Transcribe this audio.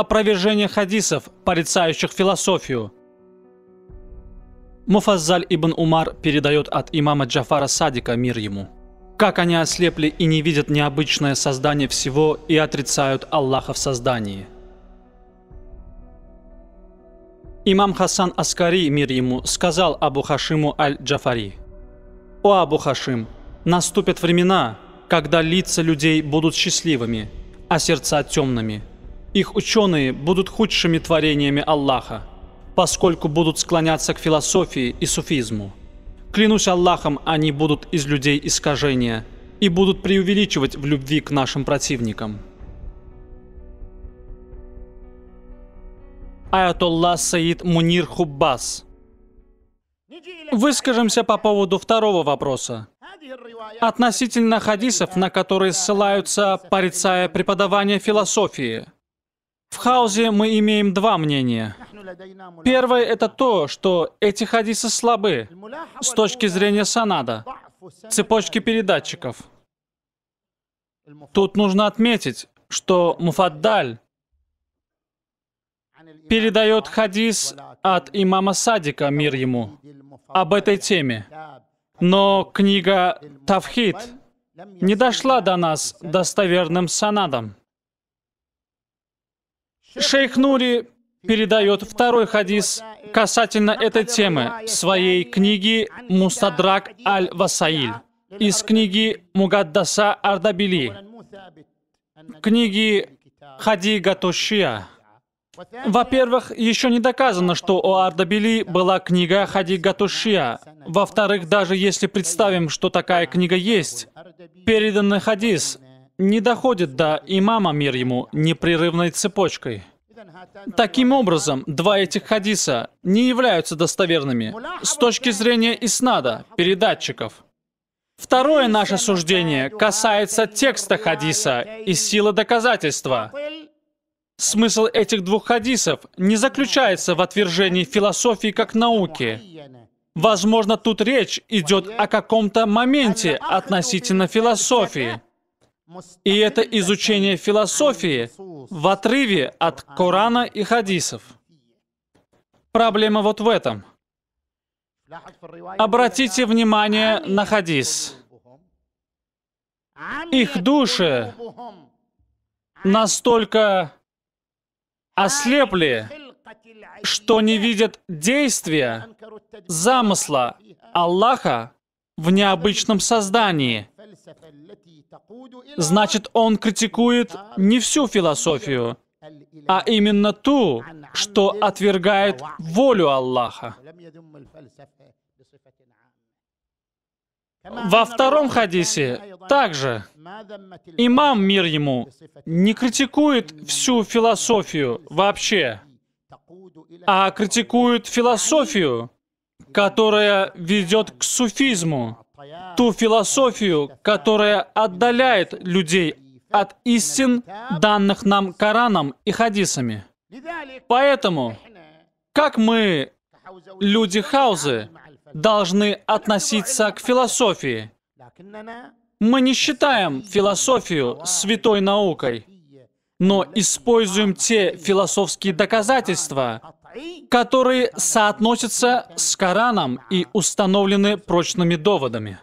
опровержение хадисов, порицающих философию. Муфаззаль ибн Умар передает от имама Джафара Садика мир ему. Как они ослепли и не видят необычное создание всего и отрицают Аллаха в создании. Имам Хасан Аскари, мир ему, сказал Абу Хашиму Аль-Джафари. «О Абу Хашим, наступят времена, когда лица людей будут счастливыми, а сердца темными их ученые будут худшими творениями Аллаха, поскольку будут склоняться к философии и суфизму. Клянусь Аллахом, они будут из людей искажения и будут преувеличивать в любви к нашим противникам. Аятолла Саид Мунир Хуббас. Выскажемся по поводу второго вопроса. Относительно хадисов, на которые ссылаются, порицая преподавание философии – в хаузе мы имеем два мнения. Первое — это то, что эти хадисы слабы с точки зрения санада, цепочки передатчиков. Тут нужно отметить, что Муфаддаль передает хадис от имама Садика, мир ему, об этой теме. Но книга Тавхид не дошла до нас достоверным санадом. Шейх Нури передает второй хадис касательно этой темы в своей книге «Мустадрак Аль-Васаиль» из книги Мугаддаса Ардабили, книги Хади Гатушия. Во-первых, еще не доказано, что у Ардабили была книга Хади Гатушия. Во-вторых, даже если представим, что такая книга есть, переданный хадис не доходит до имама мир ему непрерывной цепочкой. Таким образом, два этих хадиса не являются достоверными с точки зрения иснада, передатчиков. Второе наше суждение касается текста хадиса и силы доказательства. Смысл этих двух хадисов не заключается в отвержении философии как науки. Возможно, тут речь идет о каком-то моменте относительно философии. И это изучение философии в отрыве от Корана и хадисов. Проблема вот в этом. Обратите внимание на хадис. Их души настолько ослепли, что не видят действия, замысла Аллаха в необычном создании – Значит, он критикует не всю философию, а именно ту, что отвергает волю Аллаха. Во втором хадисе также имам, мир ему, не критикует всю философию вообще, а критикует философию, которая ведет к суфизму, ту философию, которая отдаляет людей от истин, данных нам Кораном и хадисами. Поэтому, как мы, люди Хаузы, должны относиться к философии? Мы не считаем философию святой наукой, но используем те философские доказательства, которые соотносятся с Кораном и установлены прочными доводами.